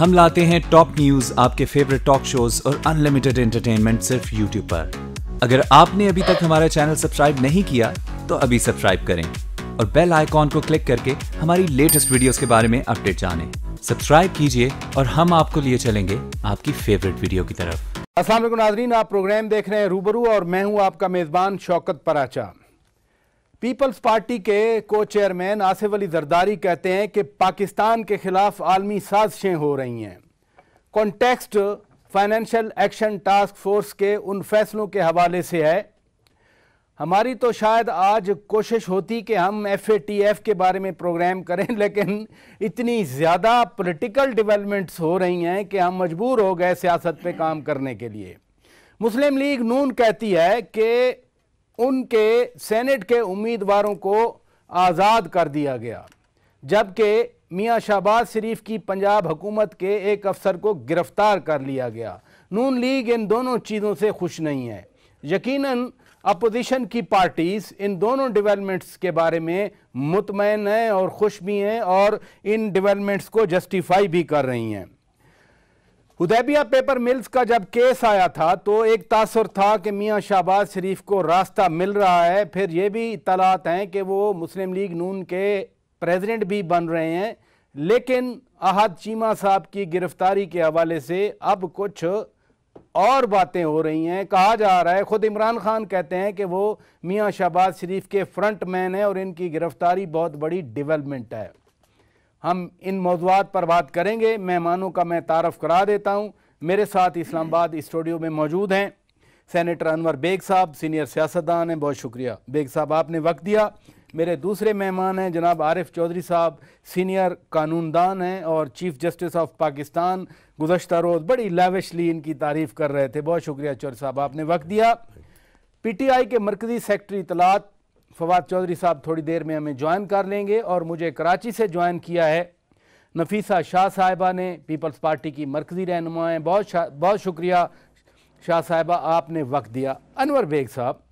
हम लाते हैं टॉप न्यूज आपके फेवरेट टॉक शोज और अनलिमिटेड एंटरटेनमेंट सिर्फ यूट्यूब पर अगर आपने अभी तक हमारा चैनल सब्सक्राइब नहीं किया तो अभी सब्सक्राइब करें और बेल आइकॉन को क्लिक करके हमारी लेटेस्ट वीडियोस के बारे में अपडेट जानें। सब्सक्राइब कीजिए और हम आपको लिए चलेंगे आपकी फेवरेट वीडियो की तरफ असल नाजरीन आप प्रोग्राम देख रहे हैं रूबरू और मैं हूँ आपका मेज़बान शौकत पराचा पीपल्स पार्टी के को चेयरमैन आसिफ अली जरदारी कहते हैं कि पाकिस्तान के खिलाफ आलमी साजिशें हो रही हैं context financial action task force के उन फैसलों के हवाले से है हमारी तो शायद आज कोशिश होती कि हम एफ ए टी एफ के बारे में प्रोग्राम करें लेकिन इतनी ज़्यादा पॉलिटिकल डेवलपमेंट्स हो रही हैं कि हम मजबूर हो गए सियासत पे काम करने के लिए मुस्लिम लीग नून कहती है कि उनके सेनेट के उम्मीदवारों को आज़ाद कर दिया गया जबकि मियाँ शहबाज शरीफ की पंजाब हुकूमत के एक अफसर को गिरफ़्तार कर लिया गया नून लीग इन दोनों चीज़ों से खुश नहीं है यकीनन अपोजिशन की पार्टीज़ इन दोनों डेवलपमेंट्स के बारे में मुतमैन हैं और खुश भी हैं और इन डेवलपमेंट्स को जस्टिफाई भी कर रही हैं उदैबिया पेपर मिल्स का जब केस आया था तो एक तासर था कि मियाँ शहबाज शरीफ को रास्ता मिल रहा है फिर ये भी इतलात हैं कि वो मुस्लिम लीग नून के प्रेसिडेंट भी बन रहे हैं लेकिन अहद चीमा साहब की गिरफ्तारी के हवाले से अब कुछ और बातें हो रही हैं कहा जा रहा है ख़ुद इमरान खान कहते हैं कि वो मियाँ शहबाज शरीफ के फ्रंट मैन हैं और इनकी गिरफ्तारी बहुत बड़ी डिवेलपमेंट है हम इन मौजूद पर बात करेंगे मेहमानों का मैं तारफ़ करा देता हूँ मेरे साथ इस्लामाबाद स्टूडियो में मौजूद हैं सैनिटर अनवर बेग साहब सीनियर सियासतदान हैं बहुत शुक्रिया बेग साहब आपने वक्त दिया मेरे दूसरे मेहमान हैं जनाब आरिफ चौधरी साहब सीनियर कानूनदान हैं और चीफ जस्टिस ऑफ पाकिस्तान गुजशत रोज़ बड़ी लाविशली इनकी तारीफ़ कर रहे थे बहुत शुक्रिया चौधरी साहब आपने वक्त दिया पीटीआई के मरकज़ी सेक्रटरी इतलात फवाद चौधरी साहब थोड़ी देर में हमें ज्वाइन कर लेंगे और मुझे कराची से ज्वाइन किया है नफीसा शाह साहिबा ने पीपल्स पार्टी की मरकज़ी रहनुमाएँ बहुत बहुत शुक्रिया शाह साहिबा आपने वक्त दिया अनवर बेग साहब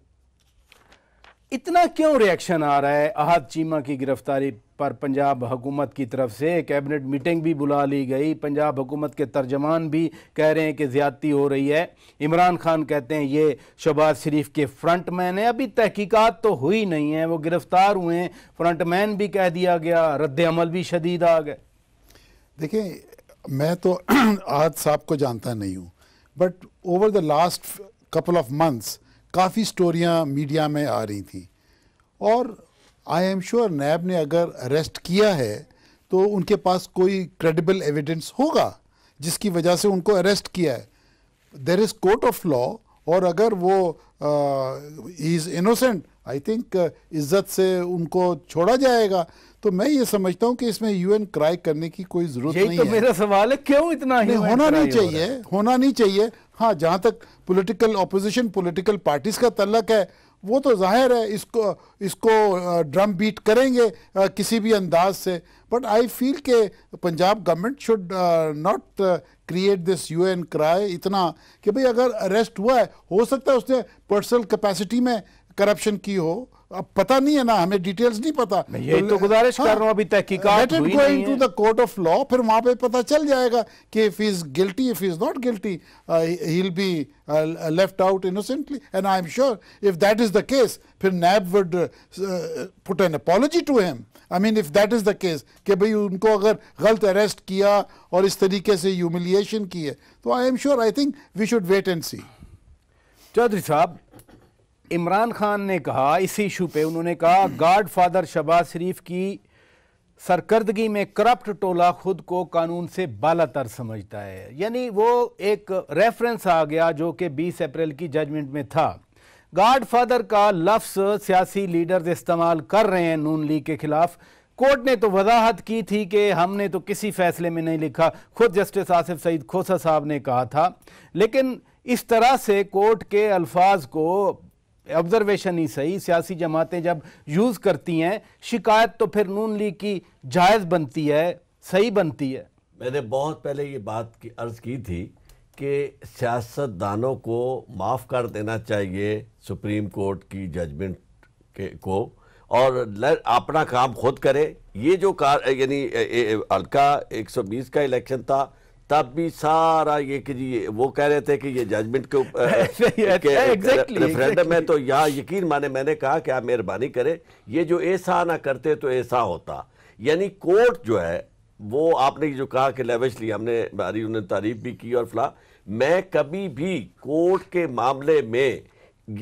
इतना क्यों रिएक्शन आ रहा है अहद चीमा की गिरफ्तारी पर पंजाब हुकूमत की तरफ से कैबिनेट मीटिंग भी बुला ली गई पंजाब हुकूमत के तर्जमान भी कह रहे हैं कि ज़्यादती हो रही है इमरान खान कहते हैं ये शहबाज शरीफ के फ्रंट मैन है अभी तहकीकात तो हुई नहीं है वो गिरफ़्तार हुए हैं फ्रंट मैन भी कह दिया गया रद्द अमल भी शदीद आ गए देखिए मैं तो आज साहब को जानता नहीं हूँ but over the last couple of months काफ़ी स्टोरियाँ मीडिया में आ रही थी और आई एम श्योर नैब ने अगर अरेस्ट किया है तो उनके पास कोई क्रेडिबल एविडेंस होगा जिसकी वजह से उनको अरेस्ट किया है there is court of law और अगर वो इज़ इनोसेंट आई थिंक इज़्ज़त से उनको छोड़ा जाएगा तो मैं ये समझता हूँ कि इसमें यूएन क्राई करने की कोई ज़रूरत नहीं तो है मेरा सवाल है क्यों इतना ही होना नहीं चाहिए होना नहीं चाहिए हाँ जहाँ तक पॉलिटिकल अपोजिशन पॉलिटिकल पार्टीज़ का तल्लक है वो तो जाहिर है इसको इसको ड्रम बीट करेंगे किसी भी अंदाज से बट आई फील के Punjab government should not create this hue and cry इतना कि भाई अगर अरेस्ट हुआ है हो सकता है उसने पर्सनल कैपेसिटी में करप्शन की हो अब पता नहीं है ना हमें डिटेल्स नहीं पता ये तो, तो गुजारिश हाँ, कर रहा हाँ, अभी तहकीकात हुई नहीं to the court of law फिर वहां पे पता चल जाएगा कि if is guilty if is not guilty he will be left out innocently and I am sure if that is the case फिर NAB would put an apology to him I mean if that is the case कि भाई उनको अगर गलत arrest किया और इस तरीके से ह्यूमिलिएशन की है तो I am sure I think we should wait and see Chaudhry साहब इमरान खान ने कहा इसी इशू पे उन्होंने कहा गार्ड फादर शबाज शरीफ की सरकर्दगी में करप्ट टोला खुद को कानून से बालातर समझता है यानी वो एक रेफरेंस आ गया जो कि 20 अप्रैल की जजमेंट में था गार्ड फादर का लफ्स सियासी लीडर्स इस्तेमाल कर रहे हैं नून लीग के खिलाफ कोर्ट ने तो वजाहत की थी कि हमने तो किसी फैसले में नहीं लिखा खुद जस्टिस आसिफ सईद खोसा साहब ने कहा था लेकिन इस तरह से कोर्ट के अल्फाज को ऑब्जर्वेशन ही सही सियासी जमातें जब यूज़ करती हैं शिकायत तो फिर नून लीग की जायज़ बनती है सही बनती है मैंने बहुत पहले ये बात की अर्ज़ की थी कि सियासतदानों को माफ़ कर देना चाहिए सुप्रीम कोर्ट की जजमेंट के को और अपना काम खुद करे ये जो कार यानी हल्का 120 का इलेक्शन था तब भी सारा ये कि जी वो कह रहे थे कि ये जजमेंट के रेफरेंडम है तो यहाँ यकीन माने मैंने कहा कि आप मेहरबानी करें ये जो ऐसा ना करते तो ऐसा होता यानी कोर्ट जो है वो आपने जो कहा कि ली हमने हमारी उन्होंने तारीफ भी की और फला मैं कभी भी कोर्ट के मामले में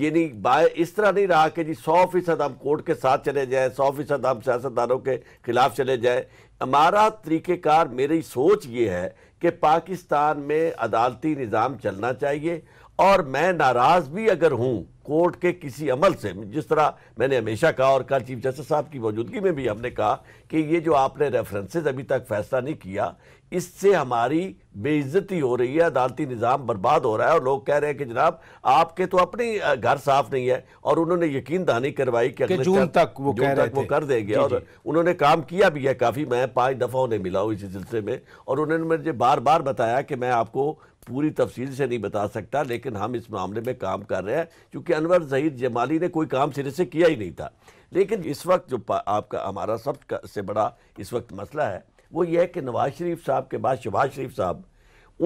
यानी बाय इस तरह नहीं रहा कि जी सौ फीसद हम कोर्ट के साथ चले जाएं सौ फीसद हम सियासतदानों के खिलाफ चले जाएं हमारा तरीक़ेकार मेरी सोच ये है कि पाकिस्तान में अदालती निज़ाम चलना चाहिए और मैं नाराज़ भी अगर हूँ कोर्ट के किसी अमल से जिस तरह मैंने हमेशा कहा और कल चीफ जस्टिस साहब की मौजूदगी में भी हमने कहा कि ये जो आपने रेफरेंसेज अभी तक फैसला नहीं किया इससे हमारी बेइज्जती हो रही है अदालती निज़ाम बर्बाद हो रहा है और लोग कह रहे हैं कि जनाब आपके तो अपने घर साफ नहीं है और उन्होंने यकीन दहानी करवाई कि अगले जून तक वो जून तक वो कर देंगे और उन्होंने काम किया भी है काफ़ी मैं पाँच दफ़ा उन्हें मिला हूँ इसी सिलसिले में और उन्होंने मुझे बार बार बताया कि मैं आपको पूरी तफसील से नहीं बता सकता लेकिन हम इस मामले में काम कर रहे हैं क्योंकि अनवर जहीद जमाली ने कोई काम सिरे से किया ही नहीं था लेकिन इस वक्त जो आपका हमारा सब से बड़ा इस वक्त मसला है वो ये है कि नवाज शरीफ साहब के बाद शहबाज शरीफ साहब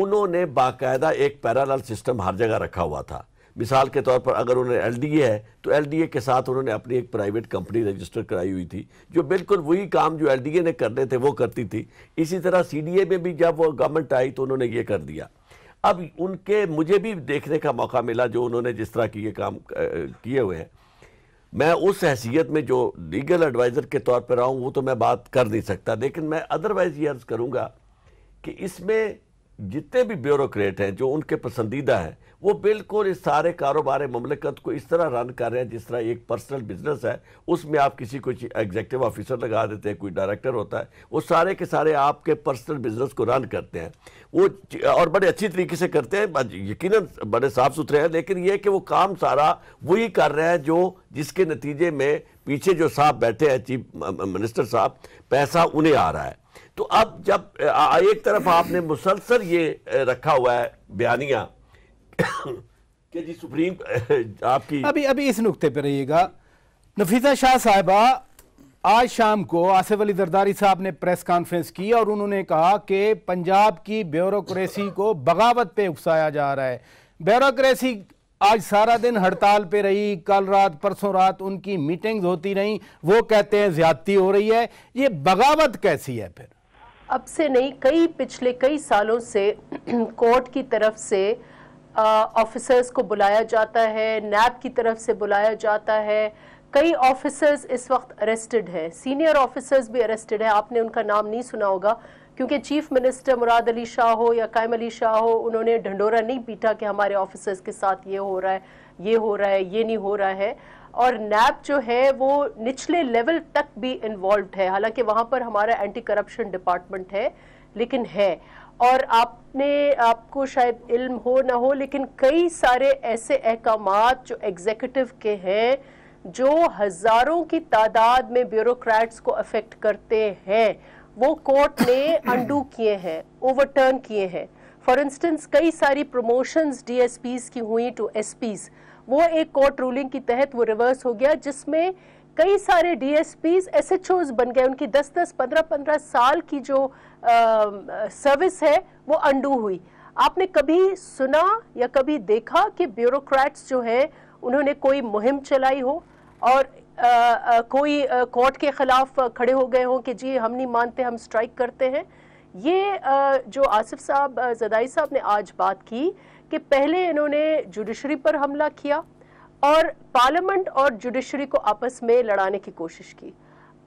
उन्होंने बाकायदा एक पैरालल सिस्टम हर जगह रखा हुआ था मिसाल के तौर पर अगर उन्होंने एल है तो एल के साथ उन्होंने अपनी एक प्राइवेट कंपनी रजिस्टर कराई हुई थी जो बिल्कुल वही काम जो एल ने करने थे वो करती थी इसी तरह सी में भी जब वो गवर्नमेंट आई तो उन्होंने ये कर दिया अब उनके मुझे भी देखने का मौका मिला जो उन्होंने जिस तरह की ये काम किए हुए हैं मैं उस हैसियत में जो लीगल एडवाइज़र के तौर पर रहा हूँ वो तो मैं बात कर नहीं सकता लेकिन मैं अदरवाइज़ ये अर्ज़ करूँगा कि इसमें जितने भी ब्यूरोक्रेट हैं जो उनके पसंदीदा हैं वो बिल्कुल इस सारे कारोबार ममलिकत को इस तरह रन कर रहे हैं जिस तरह एक पर्सनल बिजनेस है उसमें आप किसी को एग्जेक्टिव ऑफिसर लगा देते हैं कोई डायरेक्टर होता है वो सारे के सारे आपके पर्सनल बिजनेस को रन करते हैं वो और बड़े अच्छी तरीके से करते हैं यकीन बड़े साफ़ सुथरे हैं लेकिन ये कि वो काम सारा वही कर रहे हैं जो जिसके नतीजे में पीछे जो साहब बैठे हैं चीफ मिनिस्टर साहब पैसा उन्हें आ रहा है तो अब जब एक तरफ आपने मुसलसल ये रखा हुआ है बयानिया के जी सुप्रीम आपकी अभी अभी इस नुकते पर रहिएगा नफीसा शाह साहबा आज शाम को आसिफ अली जरदारी साहब ने प्रेस कॉन्फ्रेंस की और उन्होंने कहा कि पंजाब की ब्यूरोक्रेसी को बगावत पे उकसाया जा रहा है ब्यूरोक्रेसी आज सारा दिन हड़ताल पे रही कल रात परसों रात उनकी मीटिंग्स होती रहीं वो कहते हैं ज्यादती हो रही है ये बगावत कैसी है फिर अब से नहीं कई पिछले कई सालों से कोर्ट की तरफ से ऑफिसर्स को बुलाया जाता है नैब की तरफ से बुलाया जाता है कई ऑफिसर्स इस वक्त अरेस्टेड हैं सीनियर ऑफिसर्स भी अरेस्टेड हैं आपने उनका नाम नहीं सुना होगा क्योंकि चीफ मिनिस्टर मुराद अली शाह हो या कायम अली शाह हो उन्होंने ढंडोरा नहीं पीटा कि हमारे ऑफिसर्स के साथ ये हो रहा है ये हो रहा है ये नहीं हो रहा है और नैब जो है वो निचले लेवल तक भी इन्वॉल्व है हालांकि वहां पर हमारा एंटी करप्शन डिपार्टमेंट है लेकिन है और आपने आपको शायद इल्म हो ना हो लेकिन कई सारे ऐसे अहकाम जो एग्जीक्यूटिव के हैं जो हज़ारों की तादाद में ब्यूरोक्रेट्स को अफेक्ट करते हैं वो कोर्ट ने अंडू किए हैं ओवरटर्न किए हैं फॉर इंस्टेंस कई सारी प्रमोशंस डीएसपीज की हुई टू एसपीज़ वो एक कोर्ट रूलिंग के तहत वो रिवर्स हो गया जिसमें कई सारे डीएसपीज एसएचओज बन गए उनकी 10-10, 15-15 साल की जो आ, सर्विस है वो अंडू हुई आपने कभी सुना या कभी देखा कि ब्यूरोक्रेट्स जो है उन्होंने कोई मुहिम चलाई हो और आ, आ, कोई कोर्ट के खिलाफ खड़े हो गए हों कि जी हम नहीं मानते हम स्ट्राइक करते हैं ये आ, जो आसिफ साहब जदाई साहब ने आज बात की कि पहले इन्होंने जुडिशरी पर हमला किया और पार्लियामेंट और जुडिशरी को आपस में लड़ाने की कोशिश की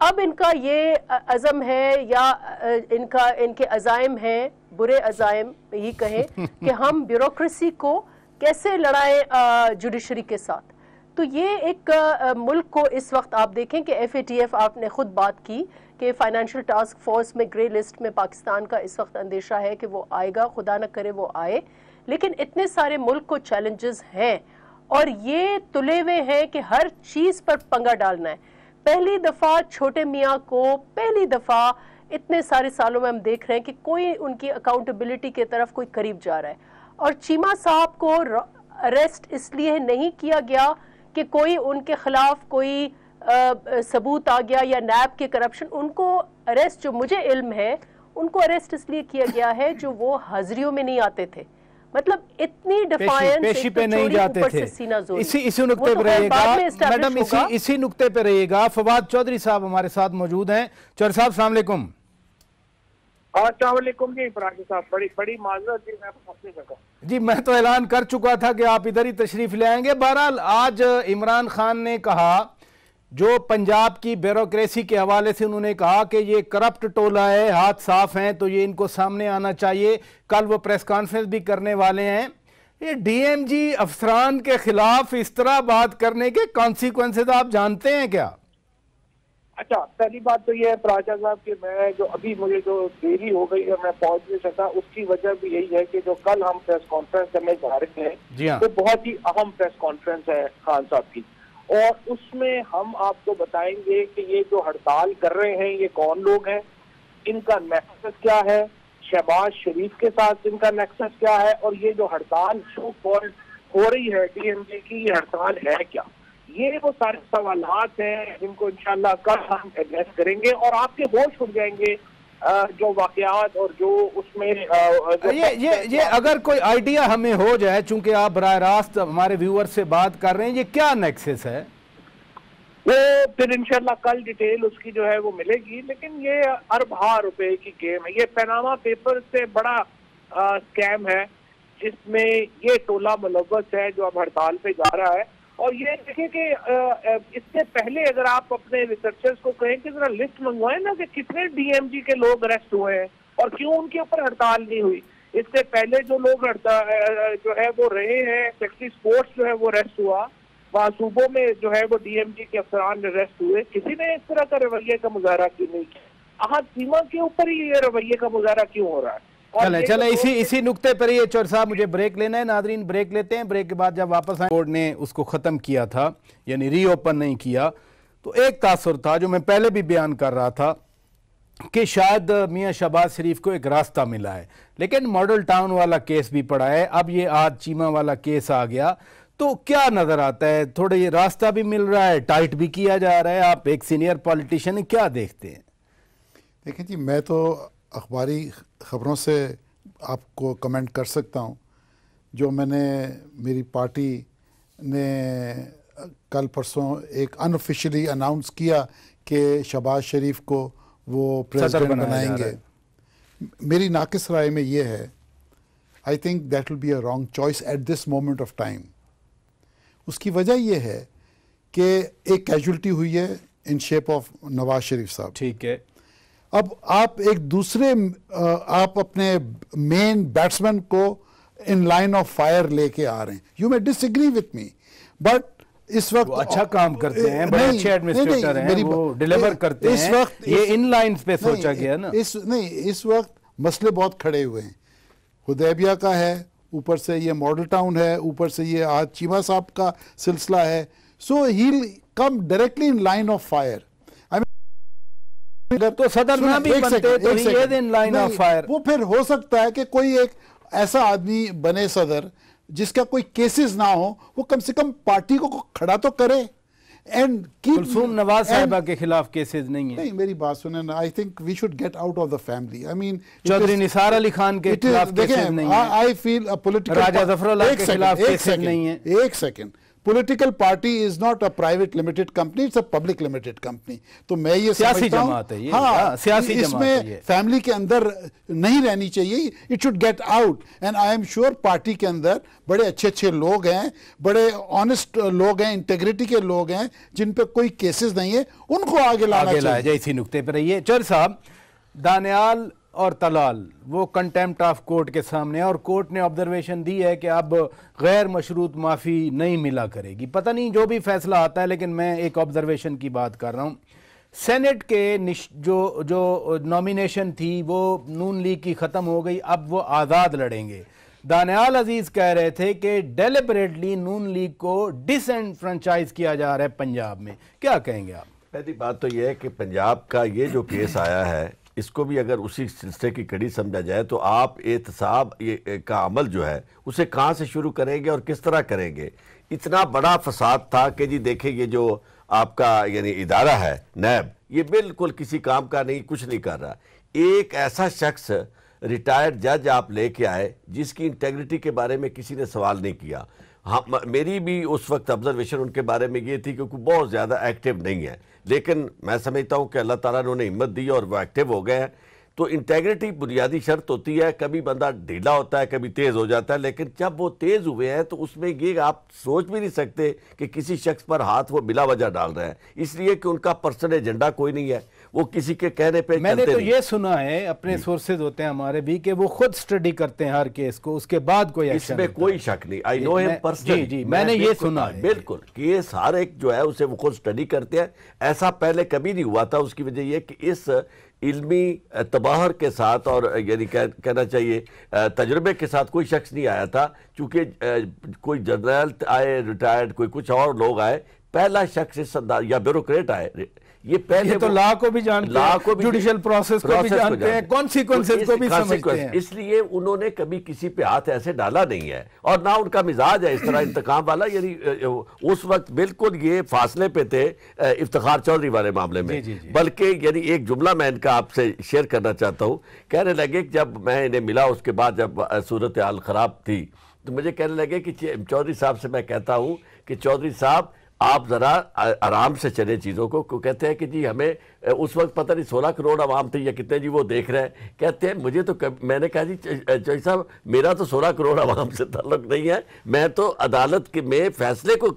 अब इनका ये अज़म है या इनका इनके अजायम हैं बुरे अजायम ही कहें कि हम ब्यूरोक्रेसी को कैसे लड़ाएं जुडिशरी के साथ तो ये एक मुल्क को इस वक्त आप देखें कि एफ आपने खुद बात की कि फाइनेंशियल टास्क फोर्स में ग्रे लिस्ट में पाकिस्तान का इस वक्त अंदेशा है कि वो आएगा खुदा न करे वो आए लेकिन इतने सारे मुल्क को चैलेंजेस हैं और ये तुले हुए हैं कि हर चीज़ पर पंगा डालना है पहली दफ़ा छोटे मियाँ को पहली दफ़ा इतने सारे सालों में हम देख रहे हैं कि कोई उनकी अकाउंटेबिलिटी की तरफ कोई करीब जा रहा है और चीमा साहब को अरेस्ट इसलिए नहीं किया गया कि कोई उनके खिलाफ कोई आ, सबूत आ गया या नैब के करप्शन उनको अरेस्ट जो मुझे इल्म है उनको अरेस्ट इसलिए किया गया है जो वो हाजिरियों में नहीं आते थे मतलब इतनी डिफाइंस पेशी तो पे नहीं जाते थे इसी इसी नुक्ते तो पर रहेगा मैडम इसी इसी नुक्ते पर रहेगा फवाद चौधरी साहब हमारे साथ मौजूद हैं चौधरी साहब सलाम अलैकुम हाँ, तो जी मैं तो ऐलान कर चुका था कि आप इधर ही तशरीफ ले आएंगे बहरहाल आज इमरान खान ने कहा जो पंजाब की ब्यूरोसी के हवाले से उन्होंने कहा कि ये करप्ट टोला है हाथ साफ हैं तो ये इनको सामने आना चाहिए कल वो प्रेस कॉन्फ्रेंस भी करने वाले हैं ये डीएमजी अफसरान के खिलाफ इस तरह बात करने के कॉन्सिक्वेंसेज आप जानते हैं क्या अच्छा पहली बात तो ये है प्राचा साहब कि मैं जो अभी मुझे जो देरी हो गई है मैं पहुंच नहीं सका उसकी वजह भी यही है कि जो कल हम प्रेस कॉन्फ्रेंस करने जा रहे हैं हाँ। वो तो बहुत ही अहम प्रेस कॉन्फ्रेंस है खान साहब की और उसमें हम आपको बताएंगे कि ये जो हड़ताल कर रहे हैं ये कौन लोग हैं इनका नेक्सस क्या है शहबाज शरीफ के साथ इनका नेक्सस क्या है और ये जो हड़ताल शो कॉल हो रही है डीएमजे की ये हड़ताल है क्या ये वो सारे सवाल हैं जिनको इंशाल्लाह कल हम एड्रेस करेंगे और आपके होश उठ जाएंगे जो वाकत और जो उसमें जो ये ये ये अगर कोई आइडिया हमें हो जाए चूंकि आप बर रास्त हमारे व्यूअर से बात कर रहे हैं ये क्या नेक्सेस है वो फिर इंशाल्लाह कल डिटेल उसकी जो है वो मिलेगी लेकिन ये अरबा रुपए की गेम है ये पैनामा पेपर से बड़ा आ, स्कैम है जिसमें ये टोला मुलवस है जो अब हड़ताल पे जा रहा है और ये देखें कि इससे पहले अगर आप अपने रिसर्चर्स को कहें कि जरा लिस्ट मंगवाएं ना कि कितने डीएमजी के लोग अरेस्ट हुए हैं और क्यों उनके ऊपर हड़ताल नहीं हुई इससे पहले जो लोग हड़ताल जो है वो रहे हैं सेक्सी स्पोर्ट्स जो है वो अरेस्ट हुआ वहाँ सूबों में जो है वो डीएमजी के अफसरान अरेस्ट हुए किसी ने इस तरह का रवैये का मुजाहरा क्यों नहीं किया अहद सीमा के ऊपर ही ये रवैये का मुजाहरा क्यों हो रहा है चले चले इसी इसी नुक्ते पर ये चौर साहब मुझे ब्रेक लेना है नादरीन ब्रेक लेते हैं ब्रेक के बाद जब वापस आए बोर्ड ने उसको ख़त्म किया था यानी रीओपन नहीं किया तो एक तासर था जो मैं पहले भी बयान कर रहा था कि शायद मियाँ शहबाज शरीफ को एक रास्ता मिला है लेकिन मॉडल टाउन वाला केस भी पड़ा है अब ये आज चीमा वाला केस आ गया तो क्या नज़र आता है थोड़ा ये रास्ता भी मिल रहा है टाइट भी किया जा रहा है आप एक सीनियर पॉलिटिशियन क्या देखते हैं देखिए जी मैं तो अखबारी ख़बरों से आपको कमेंट कर सकता हूँ जो मैंने मेरी पार्टी ने कल परसों एक अनऑफिशियली अनाउंस किया कि शबाज शरीफ को वो प्रेसिडेंट बनाएंगे मेरी नाकिस राय में ये है I think that will be a wrong choice at this moment of time उसकी वजह यह है कि एक कैजुअल्टी हुई है in shape of Nawaz Sharif साहब ठीक है अब आप एक दूसरे आप अपने मेन बैट्समैन को इन लाइन ऑफ फायर लेके आ रहे हैं you may disagree with me but इस वक्त अच्छा काम करते हैं बड़े अच्छे एडमिनिस्ट्रेटर हैं वो डिलीवर करते इस हैं वक्त ये इन लाइंस पे सोचा गया ना इस नहीं इस वक्त मसले बहुत खड़े हुए हैं हुदैबिया का है ऊपर से ये मॉडल टाउन है ऊपर से ये आज चीमा साहब का सिलसिला है so he come directly in line of fire तो सदर ना भी बनते तो ये दिन लाइन ऑफ फायर वो फिर हो सकता है कि कोई एक ऐसा आदमी बने सदर जिसका कोई केसेस ना हो वो कम से कम पार्टी को खड़ा तो करे एंड कुलसूम नवाज साहिबा के खिलाफ केसेस नहीं है नहीं मेरी बात सुने ना I think we should get out of the family I mean Chaudhry Nisar Ali Khan के खिलाफ केसेस नहीं है I feel a political Raja Zafar Zafarullah के खिलाफ केसेस नहीं है एक second political party is not a private limited company it's a public limited company तो मैं ये सियासी जमात है ये हाँ, हाँ सियासी इसमें फैमिली के अंदर नहीं रहनी चाहिए it should get out and I am sure party के अंदर बड़े अच्छे अच्छे लोग हैं बड़े ऑनेस्ट लोग हैं इंटेग्रिटी के लोग हैं जिन पे कोई केसेस नहीं है उनको आगे लाना आगे चाहिए इसी नुकते पर रहिए चर साहब दानियाल और तलाल वो कंटेम्प्ट ऑफ कोर्ट के सामने और कोर्ट ने ऑब्जर्वेशन दी है कि अब गैर मशरूत माफ़ी नहीं मिला करेगी पता नहीं जो भी फैसला आता है लेकिन मैं एक ऑब्जर्वेशन की बात कर रहा हूँ सेनेट के जो जो नॉमिनेशन थी वो नून लीग की ख़त्म हो गई अब वो आज़ाद लड़ेंगे दानियाल अजीज़ कह रहे थे कि डेलिबरेटली नून लीग को डिसफ्रेंचाइज किया जा रहा है पंजाब में क्या कहेंगे आप पहली बात तो यह है कि पंजाब का ये जो केस आया है इसको भी अगर उसी सिलसिले की कड़ी समझा जाए तो आप एहतसाब का अमल जो है उसे कहाँ से शुरू करेंगे और किस तरह करेंगे इतना बड़ा फसाद था कि जी देखे ये जो आपका यानी इदारा है नैब ये बिल्कुल किसी काम का नहीं कुछ नहीं कर रहा एक ऐसा शख्स रिटायर्ड जज आप लेके आए जिसकी इंटेग्रिटी के बारे में किसी ने सवाल नहीं किया हाँ मेरी भी उस वक्त ऑब्जर्वेशन उनके बारे में ये थी क्योंकि बहुत ज़्यादा एक्टिव नहीं है लेकिन मैं समझता हूँ कि अल्लाह ताला ने उन्हें हिम्मत दी और वो एक्टिव हो गए हैं तो इंटेग्रिटी बुनियादी शर्त होती है कभी बंदा ढीला होता है कभी तेज़ हो जाता है लेकिन जब वो तेज़ हुए हैं तो उसमें ये आप सोच भी नहीं सकते कि किसी शख्स पर हाथ वो बिला वजह डाल रहे हैं इसलिए कि उनका पर्सनल एजेंडा कोई नहीं है वो किसी के कहने पे मैंने तो ये सुना है अपने सोर्सेज होते हैं हमारे भी कि वो खुद स्टडी करते हैं हर केस को उसके बाद कोई इसमें कोई शक नहीं आई नो हिम पर्सनली जी मैंने ये सुना हाँ, है बिल्कुल कि ये हर एक जो है उसे वो खुद स्टडी करते हैं ऐसा पहले कभी नहीं हुआ था उसकी वजह यह कि इस इल्मी तबाहर के साथ और यानी कह, कहना चाहिए तजर्बे के साथ कोई शख्स नहीं आया था चूँकि कोई जनरल आए रिटायर्ड कोई कुछ और लोग आए पहला शख्स इस अंदाज या ब्यूरोक्रेट आए ये पहले ये तो लॉ को भी जानते लॉ को जुडिशियल प्रोसेस को भी जानते हैं कॉन्सिक्वेंसेस तो को भी समझते हैं इसलिए उन्होंने कभी किसी पे हाथ ऐसे डाला नहीं है और ना उनका मिजाज है इस तरह इंतकाम वाला यानी उस वक्त बिल्कुल ये फासले पे थे इफ्तार चौधरी वाले मामले में बल्कि यानी एक जुमला मैं इनका आपसे शेयर करना चाहता हूँ कहने लगे जब मैं इन्हें मिला उसके बाद जब सूरत हाल ख़राब थी तो मुझे कहने लगे कि चौधरी साहब से मैं कहता हूँ कि चौधरी साहब आप ज़रा आराम से चले चीज़ों को, क्यों कहते हैं कि जी हमें उस वक्त पता नहीं सोलह करोड़ आवाम थे या कितने जी वो देख रहे हैं कहते हैं मुझे तो कभ... मैंने कहा जी जज साहब मेरा तो सोलह करोड़ आवाम से ताल्लुक नहीं है मैं तो अदालत के में फैसले को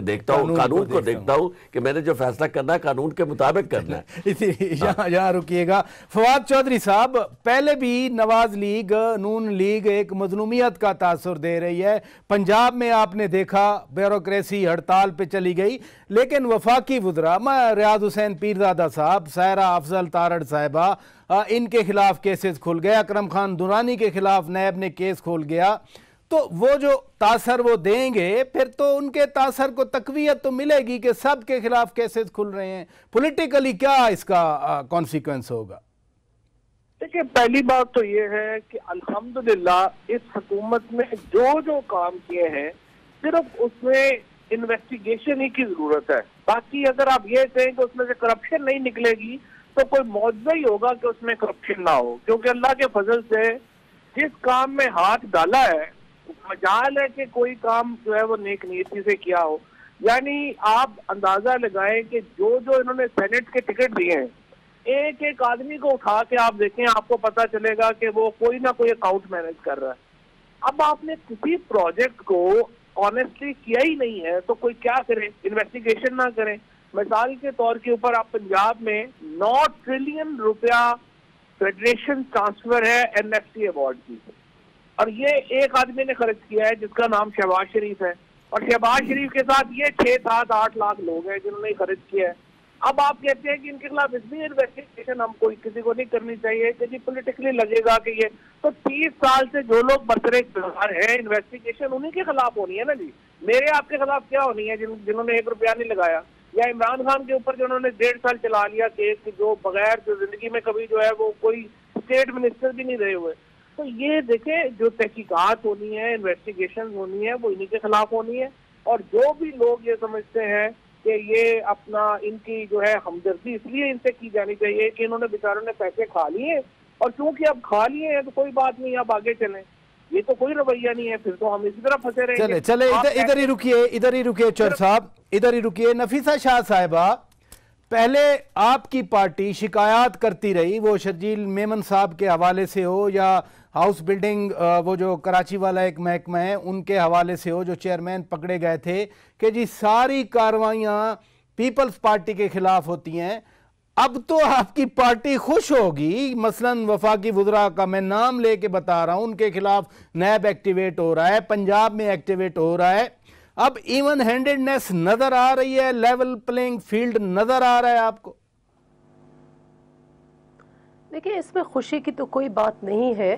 देखता हूँ कानून को देखता हूँ कि मैंने जो फैसला करना है कानून के मुताबिक करना है यहाँ यहाँ फवाद चौधरी साहब पहले भी नवाज लीग नून लीग एक मजलूमियत का तासर दे रही है पंजाब में आपने देखा ब्यूरोसी हड़ताल पर चली गई लेकिन वफाकी वजरा मैं रियाज हुसैन पीरजादा साहब सायरा अफजल तारड़ साहिबा इनके खिलाफ केसेस खुल गए अकरम खान दुरानी के खिलाफ नैब ने केस खोल गया तो वो जो तासर वो देंगे फिर तो उनके तासर को तकवीत तो मिलेगी कि सब के खिलाफ केसेस खुल रहे हैं पॉलिटिकली क्या इसका कॉन्सिक्वेंस होगा देखिए पहली बात तो ये है कि अल्हम्दुलिल्लाह इस हुकूमत में जो जो काम किए हैं सिर्फ उसमें इन्वेस्टिगेशन ही की जरूरत है बाकी अगर आप ये कहें कि उसमें से करप्शन नहीं निकलेगी तो कोई मुआवजा ही होगा कि उसमें करप्शन ना हो क्योंकि अल्लाह के फजल से जिस काम में हाथ डाला है मजाल है कि कोई काम जो है वो नेक नीति से किया हो यानी आप अंदाजा लगाएं कि जो जो इन्होंने सेनेट के टिकट दिए हैं एक एक आदमी को उठा के आप देखें आपको पता चलेगा कि वो कोई ना कोई अकाउंट मैनेज कर रहा है अब आपने किसी प्रोजेक्ट को ऑनेस्टली किया ही नहीं है तो कोई क्या करे इन्वेस्टिगेशन ना करे मिसाल के तौर के ऊपर आप पंजाब में नौ ट्रिलियन रुपया फेडरेशन ट्रांसफर है एनएफसी अवार्ड की और ये एक आदमी ने खर्च किया है जिसका नाम शहबाज शरीफ है और शहबाज शरीफ के साथ ये छह सात आठ लाख लोग हैं जिन्होंने खर्च किया है अब आप कहते हैं कि इनके खिलाफ इसमें इन्वेस्टिगेशन हम कोई किसी को नहीं करनी चाहिए क्योंकि पोलिटिकली लगेगा कि ये तो तीस साल से जो लोग बरतरे किरदार हैं इन्वेस्टिगेशन उन्हीं के खिलाफ होनी है ना जी मेरे आपके खिलाफ क्या होनी है जिन जिन्होंने एक रुपया नहीं लगाया या इमरान खान के ऊपर जिन्होंने डेढ़ साल चला लिया केस जो बगैर जो जिंदगी में कभी जो है वो कोई स्टेट मिनिस्टर भी नहीं रहे हुए तो ये देखे जो तहकीकत होनी है इन्वेस्टिगेशन होनी है वो इन्हीं के खिलाफ होनी है और जो भी लोग ये समझते हैं कि ये अपना इनकी जो है हमदर्दी इसलिए इनसे की जानी चाहिए कि इन्होंने बेचारों ने पैसे खा लिए और क्योंकि अब खा लिए हैं तो कोई बात नहीं अब आगे चलें ये तो कोई रवैया नहीं है फिर तो हम इसी तरह फंसे रहे चले चले इधर इधर ही रुकिए इधर ही रुकिए चोर साहब इधर ही रुकिए नफीसा शाह साहबा पहले आपकी पार्टी शिकायत करती रही वो शर्जील मेमन साहब के हवाले से हो या हाउस बिल्डिंग वो जो कराची वाला एक महकमा है उनके हवाले से हो जो चेयरमैन पकड़े गए थे कि जी सारी कार्रवाइयाँ पीपल्स पार्टी के ख़िलाफ़ होती हैं अब तो आपकी पार्टी खुश होगी मसलन वफाकी वजरा का मैं नाम लेके बता रहा हूँ उनके खिलाफ नैब एक्टिवेट हो रहा है पंजाब में एक्टिवेट हो रहा है अब इवन हैंडेडनेस नजर आ रही है लेवल प्लेइंग फील्ड नजर आ रहा है आपको देखिए इसमें खुशी की तो कोई बात नहीं है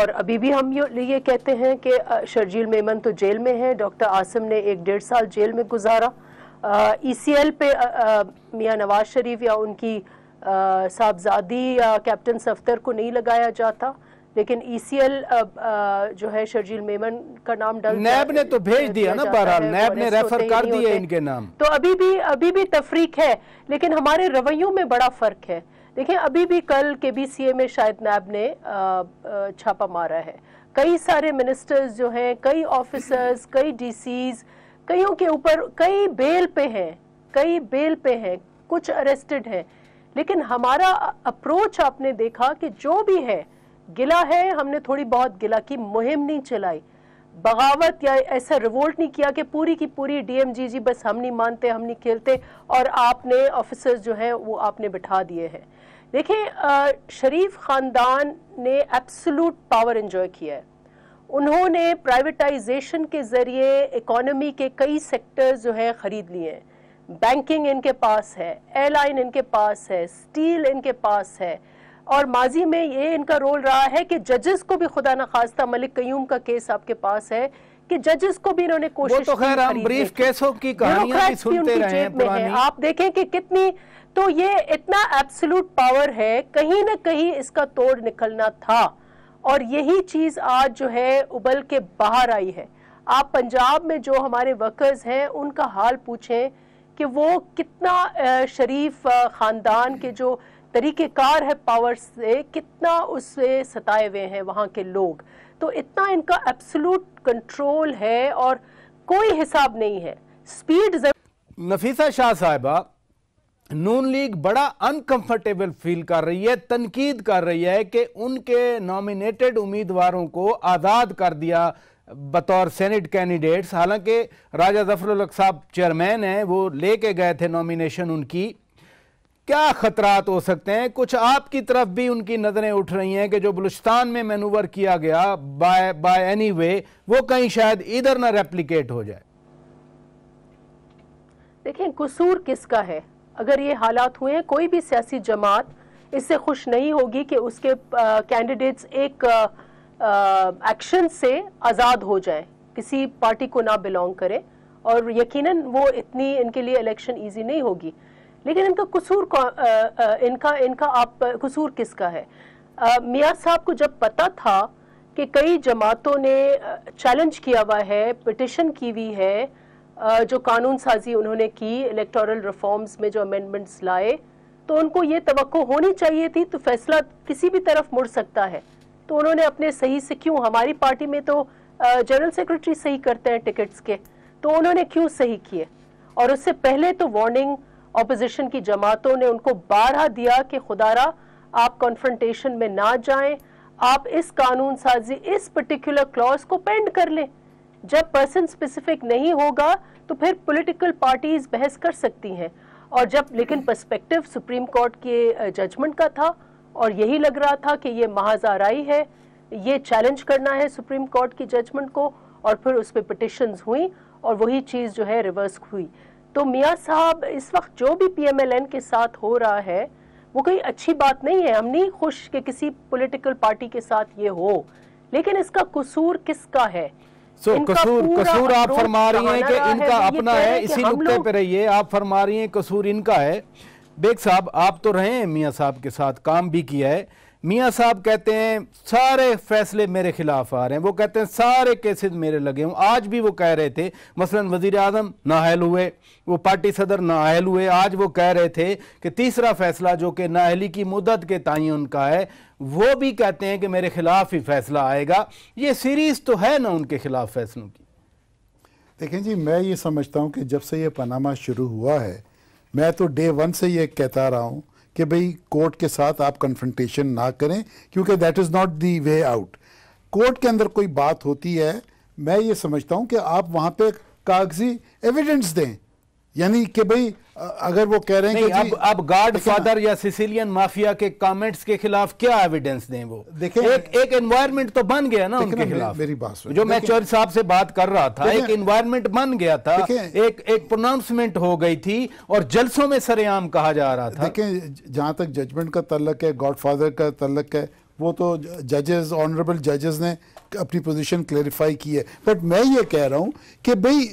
और अभी भी हम ये कहते हैं कि शर्जील मेमन तो जेल में है डॉक्टर आसिम ने एक डेढ़ साल जेल में गुजारा ईसीएल e पे मियाँ नवाज शरीफ या उनकी साहबजादी या कैप्टन सफ्तर को नहीं लगाया जाता लेकिन ईसीएल e जो है शर्जील मेमन का नाम डल नैब ने तो भेज दिया ना बहरहाल नैब ने रेफर कर दिया इनके नाम तो अभी भी अभी भी तफरीक है लेकिन हमारे रवैयों में बड़ा फर्क है देखिए अभी भी कल के बी सी ए में शायद नैब ने छापा मारा है कई सारे मिनिस्टर्स जो हैं कई ऑफिसर्स कई डीसीज कईयों के ऊपर कई बेल पे हैं कई बेल पे हैं कुछ अरेस्टेड हैं लेकिन हमारा अप्रोच आपने देखा कि जो भी है गिला है हमने थोड़ी बहुत गिला की मुहिम नहीं चलाई बगावत या ऐसा रिवोल्ट नहीं किया कि पूरी की पूरी डीएमजी जी बस हम नहीं मानते हम नहीं खेलते और आपने ऑफिसर्स जो हैं वो आपने बिठा दिए हैं देखिए शरीफ ख़ानदान ने एब्सोलूट पावर इंजॉय किया है उन्होंने प्राइवेटाइजेशन के ज़रिए इकोनॉमी के कई सेक्टर्स जो हैं ख़रीद लिए हैं बैंकिंग इनके पास है एयरलाइन इनके पास है स्टील इनके पास है और माजी में ये इनका रोल रहा है कि जजेस को भी खुदा न खास्ता मलिक कयूम का केस आपके पास है कि जजेस को भी इन्होंने कोशिश तो खैर हम ब्रीफ केसों की कहानियां भी सुनते रहे हैं में है। आप देखें कि कितनी तो ये इतना एब्सोल्यूट पावर है कहीं ना कहीं इसका तोड़ निकलना था और यही चीज आज जो है उबल के बाहर आई है आप पंजाब में जो हमारे वर्कर्स हैं उनका हाल पूछें कि वो कितना शरीफ खानदान के जो तरीक़ेकार है पावर से कितना उससे सताए हुए हैं वहाँ के लोग तो इतना इनका एब्सोलूट कंट्रोल है और कोई हिसाब नहीं है स्पीड नफीसा शाह साहबा नून लीग बड़ा अनकंफर्टेबल फील कर रही है तनकीद कर रही है कि उनके नॉमिनेटेड उम्मीदवारों को आज़ाद कर दिया बतौर सेनेट कैंडिडेट्स हालांकि राजा जफरुल साहब चेयरमैन हैं वो लेके गए थे नॉमिनेशन उनकी क्या खतरात हो सकते हैं कुछ आपकी तरफ भी उनकी नज़रें उठ रही हैं कि जो बलुस्तान में मैनूवर किया गया बाय बाय एनी वे वो कहीं शायद इधर ना रेप्लीकेट हो जाए देखें कसूर किसका है अगर ये हालात हुए हैं कोई भी सियासी जमात इससे खुश नहीं होगी कि उसके कैंडिडेट्स एक एक्शन से आज़ाद हो जाए किसी पार्टी को ना बिलोंग करें और यकीनन वो इतनी इनके लिए इलेक्शन इजी नहीं होगी लेकिन इनका कसूर इनका इनका आप कसूर किसका है मियाँ साहब को जब पता था कि कई जमातों ने चैलेंज किया हुआ है पिटिशन की हुई है जो कानून साजी उन्होंने की इलेक्टोरल रिफॉर्म्स में जो अमेंडमेंट्स लाए तो उनको ये तो होनी चाहिए थी तो फैसला किसी भी तरफ मुड़ सकता है तो उन्होंने अपने सही से क्यों हमारी पार्टी में तो जनरल सेक्रेटरी सही करते हैं टिकट्स के तो उन्होंने क्यों सही किए और उससे पहले तो वार्निंग अपोजिशन की जमातों ने उनको बारह दिया कि खुदारा आप कॉन्फ्रंटेशन में ना जाएं आप इस कानून साजी इस पर्टिकुलर क्लॉज को पेंड कर लें जब पर्सन स्पेसिफिक नहीं होगा तो फिर पॉलिटिकल पार्टीज बहस कर सकती हैं और जब लेकिन पर्सपेक्टिव सुप्रीम कोर्ट के जजमेंट का था और यही लग रहा था कि ये महाजाराई है ये चैलेंज करना है सुप्रीम कोर्ट की जजमेंट को और फिर उस पर पिटिशन हुई और वही चीज़ जो है रिवर्स हुई तो मियाँ साहब इस वक्त जो भी पीएमएलएन के साथ हो रहा है वो कोई अच्छी बात नहीं है हम नहीं खुश कि किसी पॉलिटिकल पार्टी के साथ ये हो लेकिन इसका कसूर किसका है so, कसूर कसूर आप फरमा रही हैं कि इनका है, अपना है इसी नुकते पे रहिए आप फरमा रही हैं कसूर इनका है बेग साहब आप तो रहे हैं मियाँ साहब के साथ काम भी किया है मियाँ साहब कहते हैं सारे फैसले मेरे खिलाफ आ रहे हैं वो कहते हैं सारे केसेस मेरे लगे हूँ आज भी वो कह रहे थे मसलन वजीर अजम नाहल हुए वो पार्टी सदर नाहल हुए आज वो कह रहे थे कि तीसरा फैसला जो कि नाहली की मुदत के तय उनका है वो भी कहते हैं कि मेरे खिलाफ ही फैसला आएगा ये सीरीज तो है ना उनके खिलाफ फैसलों की देखें जी मैं ये समझता हूँ कि जब से ये पनामा शुरू हुआ है मैं तो डे वन से ये कहता रहा हूँ कि भाई कोर्ट के साथ आप कन्फ्रंटेशन ना करें क्योंकि that is not the way out court के अंदर कोई बात होती है मैं ये समझता हूँ कि आप वहाँ पे कागजी एविडेंस दें यानी कि भाई अगर वो कह रहे हैं कि अब अब गार्ड तो फादर या सिसिलियन माफिया के कमेंट्स के खिलाफ क्या एविडेंस दें वो देखें एक एक एनवायरनमेंट तो बन गया ना उनके खिलाफ मेरी बात जो मैं चौधरी साहब से बात कर रहा था एक एनवायरनमेंट बन गया था एक एक प्रोनाउंसमेंट हो गई थी और जलसों में सरेआम कहा जा रहा था देखें जहाँ तक जजमेंट का तल्लक है गॉड फादर का तल्लक है वो तो जजेस ऑनरेबल जजेस ने अपनी पोजिशन क्लेरिफाई की है बट मैं ये कह रहा हूँ कि भाई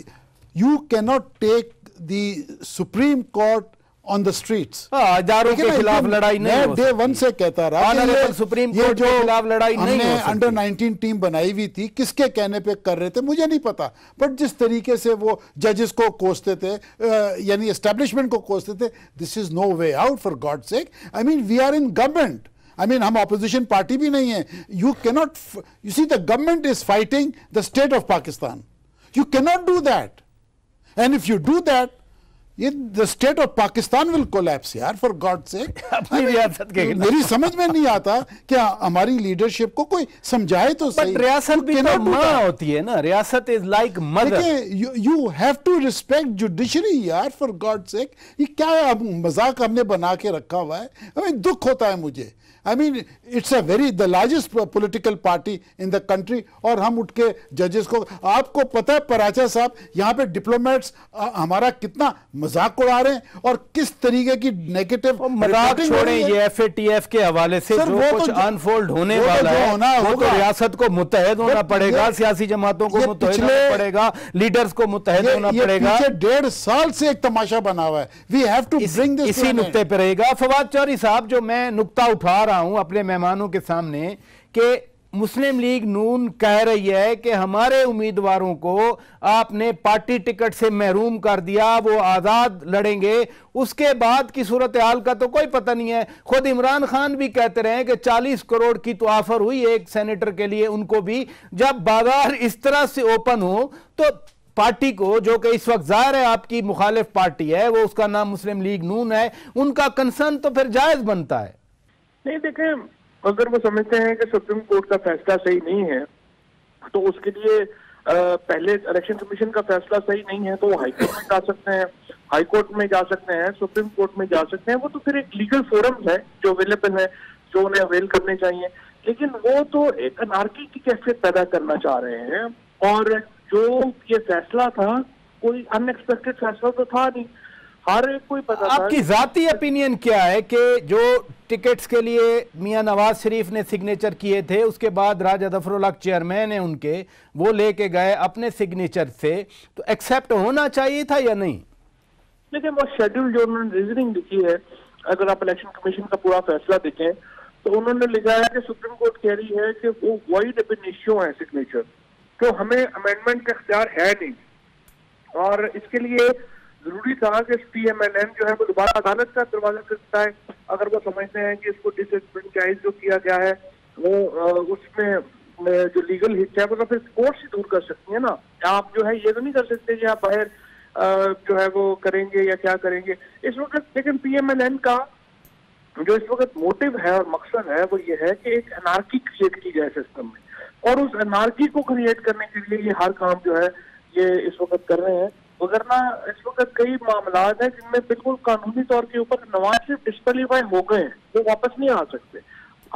you cannot take the Supreme Court on the streets. हजारों के खिलाफ लड़ाई नहीं मैं डे वन से कहता रहा ऑनरेबल सुप्रीम कोर्ट के खिलाफ लड़ाई नहीं हमने अंडर 19 टीम बनाई हुई थी किसके कहने पे कर रहे थे मुझे नहीं पता बट जिस तरीके से वो जजेस को कोसते थे यानी एस्टेब्लिशमेंट को कोसते थे this is no way out for God's sake. I mean we are in government. I mean, हम अपोजिशन पार्टी भी नहीं हैं. You cannot, you see, the government is fighting the state of Pakistan. You cannot do that. And if you do that, it, the state of Pakistan will collapse यार for God's sake I रियासत के मेरी समझ में नहीं आता क्या हमारी लीडरशिप को कोई समझाए तो सही रियासत भी तो होती है ना रियासत is like mother you have to respect judiciary यार फॉर गॉड सेक ये क्या मजाक हमने बना के रखा हुआ है हमें दुख होता है मुझे I mean it's a very the largest political party in the country और हम उठ के जजेस को आपको पता है पराचा साहब यहाँ पे डिप्लोमेट्स हमारा कितना मजाक उड़ा रहे हैं और किस तरीके की नेगेटिव मजाक छोड़े ये के हवाले से सर, जो कुछ अनफोल्ड तो होने तो वाला है होना वो तो रियासत को मुतहद होना पड़ेगा सियासी जमातों को मुतहद होना पड़ेगा लीडर्स को मुतहद होना पड़ेगा डेढ़ साल से एक तमाशा बना हुआ है वी हैव टू ब्रिंग इसी पर रहेगा फवाद साहब जो मैं नुकता उठा रहा रहा हूं अपने मेहमानों के सामने कि मुस्लिम लीग नून कह रही है कि हमारे उम्मीदवारों को आपने पार्टी टिकट से महरूम कर दिया वो आज़ाद लड़ेंगे उसके बाद की सूरत हाल का तो कोई पता नहीं है खुद इमरान खान भी कहते रहे कि 40 करोड़ की तो ऑफर हुई एक सेनेटर के लिए उनको भी जब बाजार इस तरह से ओपन हो तो पार्टी को जो कि इस वक्त जाहिर है आपकी मुखालिफ पार्टी है वो उसका नाम मुस्लिम लीग नून है उनका कंसर्न तो फिर जायज़ बनता है नहीं देखें अगर वो समझते हैं कि सुप्रीम कोर्ट का फैसला सही नहीं है तो उसके लिए पहले इलेक्शन कमीशन का फैसला सही नहीं है तो वो हाईकोर्ट में जा सकते हैं हाईकोर्ट में जा सकते हैं सुप्रीम कोर्ट में जा सकते हैं वो तो फिर एक लीगल फोरम है जो अवेलेबल है जो उन्हें अवेल करने चाहिए लेकिन वो तो एक अनार्की की कैफियत पैदा करना चाह रहे हैं और जो ये फैसला था कोई अनएक्सपेक्टेड फैसला तो था नहीं हर एक कोई पता आपकी जाती ओपिनियन क्या है कि जो टिकट्स के लिए मियां नवाज शरीफ ने सिग्नेचर किए थे उसके बाद राजा दफरुल्ला चेयरमैन है उनके वो लेके गए अपने सिग्नेचर से तो एक्सेप्ट होना चाहिए था या नहीं देखिए वो शेड्यूल जो उन्होंने रीजनिंग लिखी है अगर आप इलेक्शन कमीशन का पूरा फैसला देखें तो उन्होंने लिखा है कि सुप्रीम कोर्ट कह रही है कि वो वाइड अपन इश्यू है सिग्नेचर तो हमें अमेंडमेंट का अख्तियार है नहीं और इसके लिए जरूरी था कि पी एम एल एन जो है वो दोबारा अदालत का दरवाजा खिलता है अगर वो समझते हैं कि इसको डिसएडवेंटाइज जो किया गया है वो उसमें जो लीगल हिट है वो तो फिर कोर्ट से दूर कर सकती है ना आप जो है ये तो नहीं कर सकते कि आप बाहर जो है वो करेंगे या क्या करेंगे इस वक्त लेकिन पी एम एल एन का जो इस वक्त मोटिव है और मकसद है वो ये है कि एक एनार्की क्रिएट की जाए सिस्टम में और उस एनार्की को क्रिएट करने के लिए ये हर काम जो है ये इस वक्त कर रहे हैं वगरना इस वक्त कई मामला है जिनमें बिल्कुल कानूनी तौर के ऊपर नवाज शरीफ डिस्कालीफाई हो गए हैं वो वापस नहीं आ सकते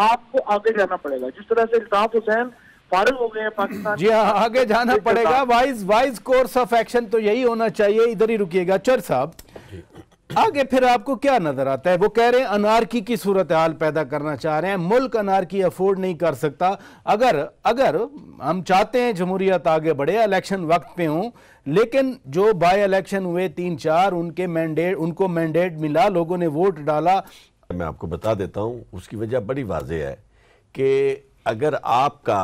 आपको आगे जाना पड़ेगा जिस तरह से इल्ताफ हुसैन हो गए पाकिस्तान जी हाँ आगे जाना पड़ेगा wise wise course of action तो यही होना चाहिए इधर ही रुकिएगा चर साहब आगे फिर आपको क्या नजर आता है वो कह रहे हैं अनारकी की सूरत हाल पैदा करना चाह रहे हैं मुल्क अनारकी अफोर्ड नहीं कर सकता अगर अगर हम चाहते हैं जमहूरियत आगे बढ़े इलेक्शन वक्त पे हों लेकिन जो बाय इलेक्शन हुए तीन चार उनके मैंडेट उनको मैंडेट मिला लोगों ने वोट डाला मैं आपको बता देता हूँ उसकी वजह बड़ी वाजह है कि अगर आपका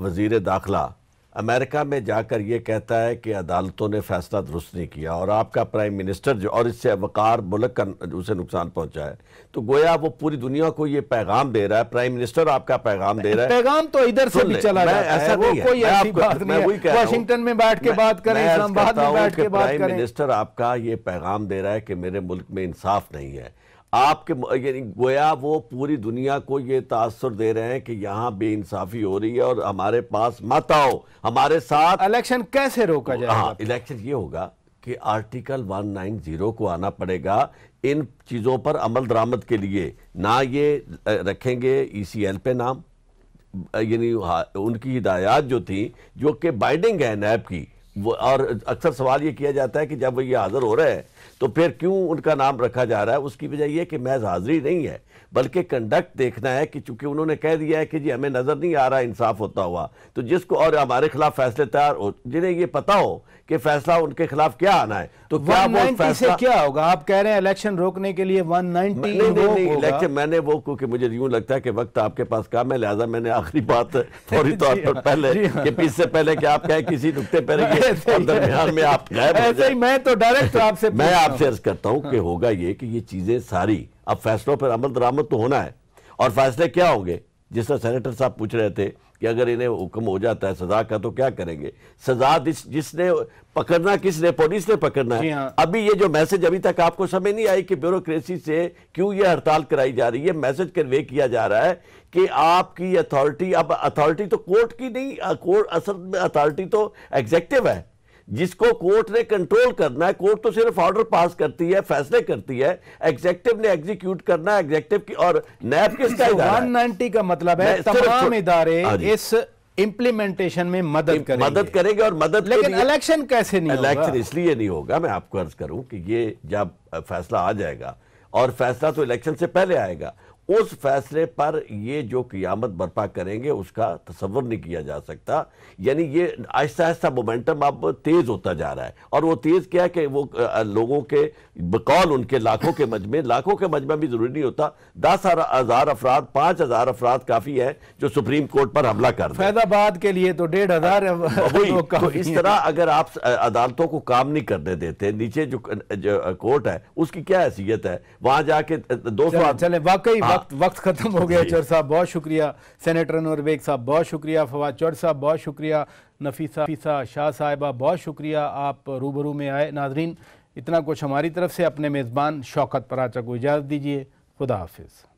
वजीर दाखिला अमेरिका में जाकर ये कहता है कि अदालतों ने फैसला दुरुस्त नहीं किया और आपका प्राइम मिनिस्टर जो और इससे वकार मुल्क का उसे नुकसान पहुंचा है तो गोया वो पूरी दुनिया को ये पैगाम दे रहा है प्राइम मिनिस्टर आपका पैगाम दे रहा है पैगाम तो इधर से भी चला है ऐसा है कोई ऐसी बात नहीं है वाशिंगटन में बैठ के बात करें इस्लामाबाद में बैठ के बात करें प्राइम मिनिस्टर आपका ये पैगाम दे रहा है कि मेरे मुल्क में इंसाफ नहीं है आपके यानी गोया वो पूरी दुनिया को ये तासर दे रहे हैं कि यहाँ इंसाफी हो रही है और हमारे पास मत आओ हमारे साथ इलेक्शन कैसे रोका जाए हाँ इलेक्शन ये होगा कि आर्टिकल 190 को आना पड़ेगा इन चीज़ों पर अमल दरामद के लिए ना ये रखेंगे ईसीएल e पे नाम यानी उनकी हिदायत जो थी जो कि बाइडिंग है नैब की वो और अक्सर सवाल ये किया जाता है कि जब ये हाज़र हो रहे हैं तो फिर क्यों उनका नाम रखा जा रहा है उसकी वजह यह कि महज हाजिरी नहीं है बल्कि कंडक्ट देखना है कि चूंकि उन्होंने कह दिया है कि जी हमें नज़र नहीं आ रहा इंसाफ होता हुआ तो जिसको और हमारे खिलाफ फैसले तैयार हो जिन्हें ये पता हो कि फैसला उनके खिलाफ क्या आना है तो क्या वो फैसला क्या होगा आप कह रहे हैं इलेक्शन रोकने के लिए 190 नहीं इलेक्शन मैंने वो क्योंकि मुझे यूं लगता है कि वक्त आपके पास कम है लिहाजा मैंने आखिरी बात फौरी तौर पर हाँ। पहले हाँ। इससे पहले कि आप कहे किसी नुकते पर दरमियान में आप मैं तो डायरेक्ट तो आपसे मैं आपसे अर्ज करता हूँ कि हाँ। होगा ये कि ये चीज़ें सारी अब फैसलों पर अमल दरामद तो होना है और फैसले क्या होंगे जिस तरह सेनेटर साहब पूछ रहे थे कि अगर इन्हें हुक्म हो जाता है सजा का तो क्या करेंगे सजा जिस जिसने पकड़ना किसने पुलिस ने पकड़ना है हाँ। अभी ये जो मैसेज अभी तक आपको समझ नहीं आई कि ब्यूरोक्रेसी से क्यों ये हड़ताल कराई जा रही है मैसेज कन्वे किया जा रहा है कि आपकी अथॉरिटी अब अथॉरिटी तो कोर्ट की नहीं कोर्ट असल में अथॉरिटी तो एग्जेक्टिव है जिसको कोर्ट ने कंट्रोल करना है कोर्ट तो सिर्फ ऑर्डर पास करती है फैसले करती है एग्जेक्टिव ने एग्जीक्यूट करना है एग्जेक्टिव की और नैब किसका वन नाइनटी का मतलब है तमाम इदारे हाँ इस इंप्लीमेंटेशन में मदद करेंगे मदद करेंगे और मदद लेकिन इलेक्शन कैसे नहीं इलेक्शन इसलिए नहीं होगा मैं आपको अर्ज करूं कि ये जब फैसला आ जाएगा और फैसला तो इलेक्शन से पहले आएगा उस फैसले पर ये जो क़ियामत बर्पा करेंगे उसका तस्वर नहीं किया जा सकता यानी ये आहिस्ता आहिस्ता मोमेंटम अब तेज़ होता जा रहा है और वो तेज़ क्या है कि वो लोगों के बकौल उनके लाखों के मजमे लाखों के मजमे भी ज़रूरी नहीं होता दस हज़ार अफराद पाँच हज़ार अफराद काफ़ी हैं जो सुप्रीम कोर्ट पर हमला कर फैदाबाद के लिए तो डेढ़ हज़ार तो इस तरह अगर आप अदालतों को काम नहीं करने देते नीचे जो कोर्ट है उसकी क्या हैसियत है वहाँ जाके दो सौ वाकई हाँ, वक्त वक्त ख़त्म हो गया चौर साहब बहुत शुक्रिया सेनेटर अनवर बेग साहब बहुत शुक्रिया फवाद चौर साहब बहुत शुक्रिया नफीसा फीसा शाह साहिबा बहुत शुक्रिया आप रूबरू में आए नाजरीन इतना कुछ हमारी तरफ से अपने मेज़बान शौकत पराचा को इजाज़त दीजिए खुदा हाफिज़